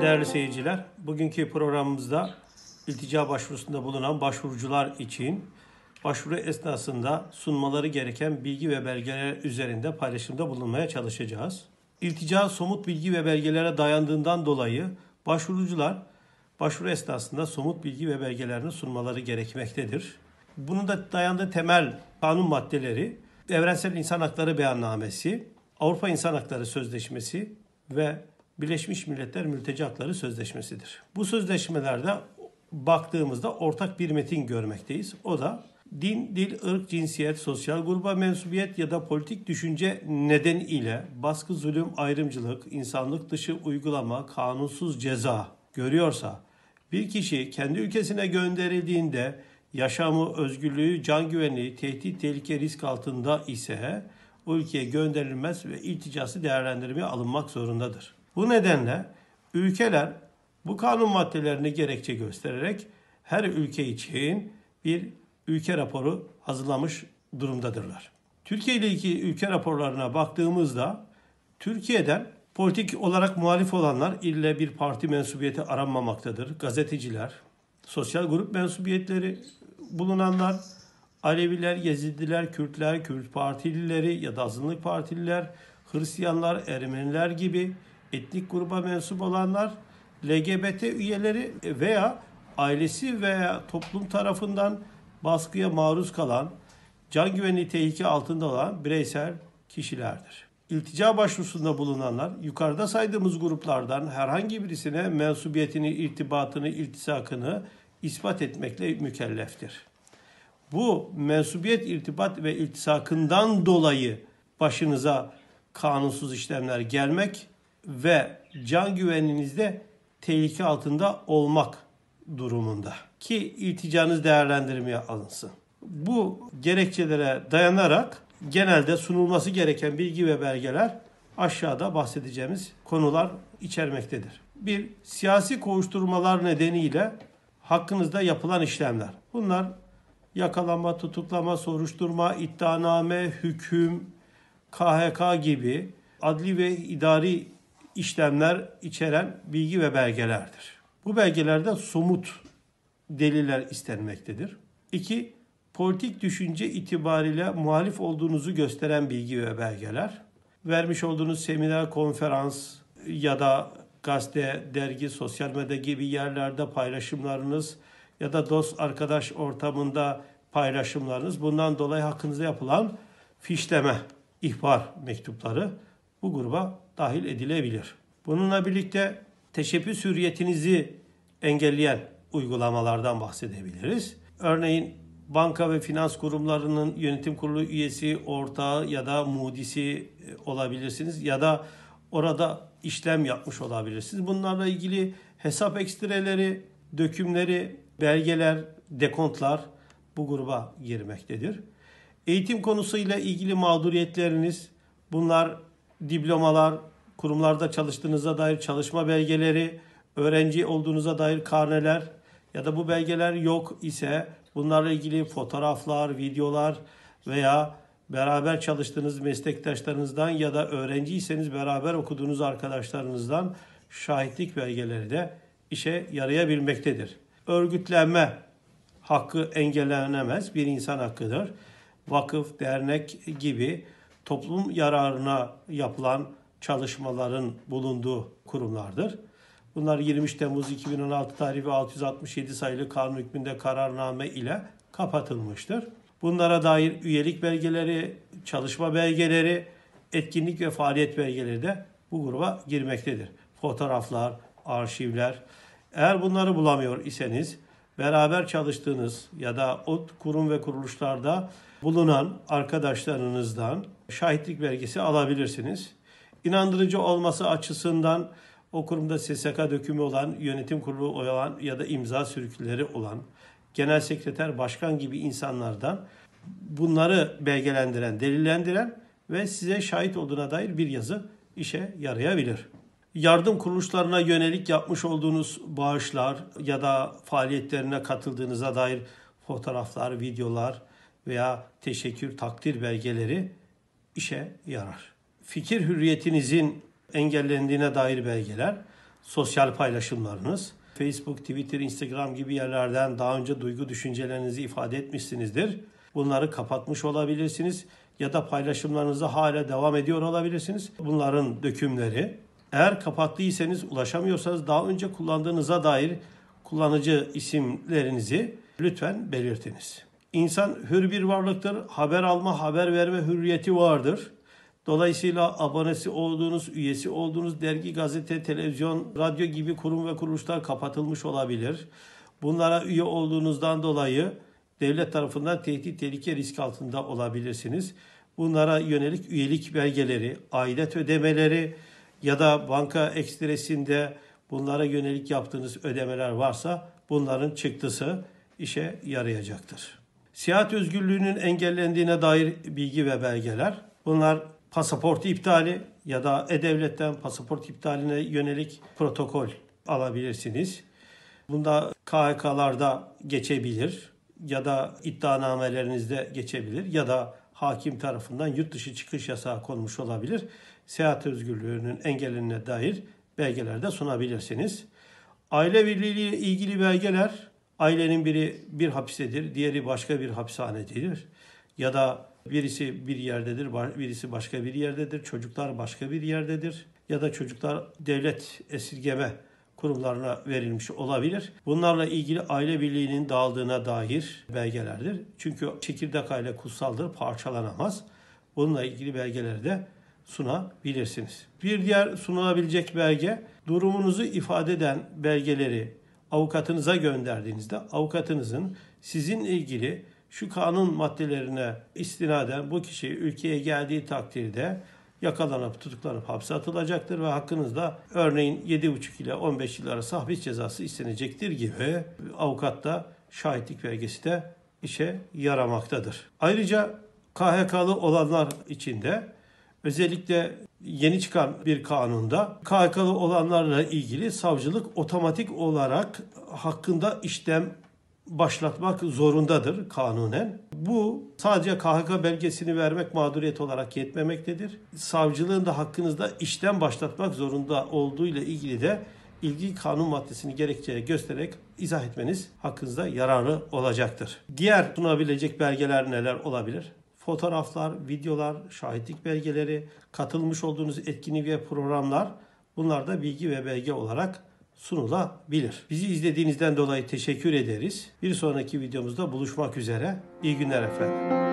Değerli seyirciler, bugünkü programımızda iltica başvurusunda bulunan başvurucular için başvuru esnasında sunmaları gereken bilgi ve belgeler üzerinde paylaşımda bulunmaya çalışacağız. İltica somut bilgi ve belgelere dayandığından dolayı başvurucular başvuru esnasında somut bilgi ve belgelerini sunmaları gerekmektedir. Bunun da dayandığı temel kanun maddeleri Evrensel İnsan Hakları Beyannamesi, Avrupa İnsan Hakları Sözleşmesi ve Birleşmiş Milletler Mülteci Hakları Sözleşmesi'dir. Bu sözleşmelerde baktığımızda ortak bir metin görmekteyiz. O da din, dil, ırk, cinsiyet, sosyal gruba mensubiyet ya da politik düşünce nedeniyle baskı, zulüm, ayrımcılık, insanlık dışı uygulama, kanunsuz ceza görüyorsa bir kişi kendi ülkesine gönderildiğinde yaşamı, özgürlüğü, can güvenliği, tehdit, tehlike, risk altında ise o ülkeye gönderilmez ve ilticası değerlendirmeye alınmak zorundadır. Bu nedenle ülkeler bu kanun maddelerini gerekçe göstererek her ülke için bir ülke raporu hazırlamış durumdadırlar. Türkiye ile ilgili ülke raporlarına baktığımızda Türkiye'den politik olarak muhalif olanlar ille bir parti mensubiyeti aranmamaktadır. Gazeteciler, sosyal grup mensubiyetleri bulunanlar, Aleviler, Yezidiler, Kürtler, Kürt partilileri ya da azınlık partililer, Hristiyanlar, Ermeniler gibi etnik gruba mensup olanlar, LGBT üyeleri veya ailesi veya toplum tarafından baskıya maruz kalan, can güvenliği tehlike altında olan bireysel kişilerdir. İltica başvurusunda bulunanlar yukarıda saydığımız gruplardan herhangi birisine mensubiyetini, irtibatını, iltisakını ispat etmekle mükelleftir. Bu mensubiyet, irtibat ve iltisakından dolayı başınıza kanunsuz işlemler gelmek ve can güveninizde tehlike altında olmak durumunda ki ilticanız değerlendirmeye alınsın. Bu gerekçelere dayanarak genelde sunulması gereken bilgi ve belgeler aşağıda bahsedeceğimiz konular içermektedir. Bir siyasi kovuşturmalar nedeniyle hakkınızda yapılan işlemler. Bunlar yakalama, tutuklama, soruşturma, iddianame, hüküm, KHK gibi adli ve idari işlemler içeren bilgi ve belgelerdir. Bu belgelerde somut deliller istenmektedir. 2. Politik düşünce itibariyle muhalif olduğunuzu gösteren bilgi ve belgeler. Vermiş olduğunuz seminer, konferans ya da gazete, dergi, sosyal medya gibi yerlerde paylaşımlarınız ya da dost arkadaş ortamında paylaşımlarınız bundan dolayı hakkınıza yapılan fişleme, ihbar mektupları bu gruba dahil edilebilir. Bununla birlikte teşebbüs hürriyetinizi engelleyen uygulamalardan bahsedebiliriz. Örneğin banka ve finans kurumlarının yönetim kurulu üyesi, ortağı ya da mudisi e, olabilirsiniz ya da orada işlem yapmış olabilirsiniz. Bunlarla ilgili hesap ekstreleri, dökümleri, belgeler, dekontlar bu gruba girmektedir. Eğitim konusuyla ilgili mağduriyetleriniz bunlar diplomalar, kurumlarda çalıştığınıza dair çalışma belgeleri, öğrenci olduğunuza dair karneler ya da bu belgeler yok ise bunlarla ilgili fotoğraflar, videolar veya beraber çalıştığınız meslektaşlarınızdan ya da öğrenciyseniz beraber okuduğunuz arkadaşlarınızdan şahitlik belgeleri de işe yarayabilmektedir. Örgütlenme hakkı engellenemez bir insan hakkıdır. Vakıf, dernek gibi toplum yararına yapılan çalışmaların bulunduğu kurumlardır. Bunlar 23 Temmuz 2016 tarihi 667 sayılı kanun hükmünde kararname ile kapatılmıştır. Bunlara dair üyelik belgeleri, çalışma belgeleri, etkinlik ve faaliyet belgeleri de bu gruba girmektedir. Fotoğraflar, arşivler. Eğer bunları bulamıyor iseniz beraber çalıştığınız ya da o kurum ve kuruluşlarda bulunan arkadaşlarınızdan şahitlik belgesi alabilirsiniz. İnandırıcı olması açısından o kurumda SSK dökümü olan, yönetim kurulu olan ya da imza sürükleri olan, genel sekreter, başkan gibi insanlardan bunları belgelendiren, delillendiren ve size şahit olduğuna dair bir yazı işe yarayabilir yardım kuruluşlarına yönelik yapmış olduğunuz bağışlar ya da faaliyetlerine katıldığınıza dair fotoğraflar, videolar veya teşekkür, takdir belgeleri işe yarar. Fikir hürriyetinizin engellendiğine dair belgeler, sosyal paylaşımlarınız, Facebook, Twitter, Instagram gibi yerlerden daha önce duygu düşüncelerinizi ifade etmişsinizdir. Bunları kapatmış olabilirsiniz ya da paylaşımlarınızı hala devam ediyor olabilirsiniz. Bunların dökümleri eğer kapattıysanız ulaşamıyorsanız daha önce kullandığınıza dair kullanıcı isimlerinizi lütfen belirtiniz. İnsan hür bir varlıktır. Haber alma, haber verme hürriyeti vardır. Dolayısıyla abonesi olduğunuz, üyesi olduğunuz dergi, gazete, televizyon, radyo gibi kurum ve kuruluşlar kapatılmış olabilir. Bunlara üye olduğunuzdan dolayı devlet tarafından tehdit, tehlike, risk altında olabilirsiniz. Bunlara yönelik üyelik belgeleri, aidet ödemeleri, ya da banka ekstresinde bunlara yönelik yaptığınız ödemeler varsa bunların çıktısı işe yarayacaktır. Seyahat özgürlüğünün engellendiğine dair bilgi ve belgeler. Bunlar pasaport iptali ya da e-devletten pasaport iptaline yönelik protokol alabilirsiniz. Bunda KHK'larda geçebilir ya da iddianamelerinizde geçebilir ya da hakim tarafından yurt dışı çıkış yasağı konmuş olabilir. Seyahat özgürlüğünün engeline dair belgeler de sunabilirsiniz. Aile birliği ile ilgili belgeler ailenin biri bir hapistedir, diğeri başka bir hapishanedir ya da birisi bir yerdedir, birisi başka bir yerdedir, çocuklar başka bir yerdedir ya da çocuklar devlet esirgeme kurumlarına verilmiş olabilir. Bunlarla ilgili aile birliğinin dağıldığına dair belgelerdir. Çünkü çekirdek aile kutsaldır, parçalanamaz. Bununla ilgili belgeleri de sunabilirsiniz. Bir diğer sunulabilecek belge durumunuzu ifade eden belgeleri avukatınıza gönderdiğinizde avukatınızın sizin ilgili şu kanun maddelerine istinaden bu kişi ülkeye geldiği takdirde yakalanıp tutuklanıp hapse atılacaktır ve hakkınızda örneğin 7,5 ile 15 yıl arası hapis cezası istenecektir gibi avukat da şahitlik belgesi de işe yaramaktadır. Ayrıca KHK'lı olanlar içinde özellikle yeni çıkan bir kanunda KHK'lı olanlarla ilgili savcılık otomatik olarak hakkında işlem başlatmak zorundadır kanunen. Bu sadece KHK belgesini vermek mağduriyet olarak yetmemektedir. Savcılığın da hakkınızda işten başlatmak zorunda olduğu ile ilgili de ilgi kanun maddesini gerekçeye göstererek izah etmeniz hakkınızda yararlı olacaktır. Diğer sunabilecek belgeler neler olabilir? Fotoğraflar, videolar, şahitlik belgeleri, katılmış olduğunuz etkinlik ve programlar bunlar da bilgi ve belge olarak sunulabilir. Bizi izlediğinizden dolayı teşekkür ederiz. Bir sonraki videomuzda buluşmak üzere. İyi günler efendim.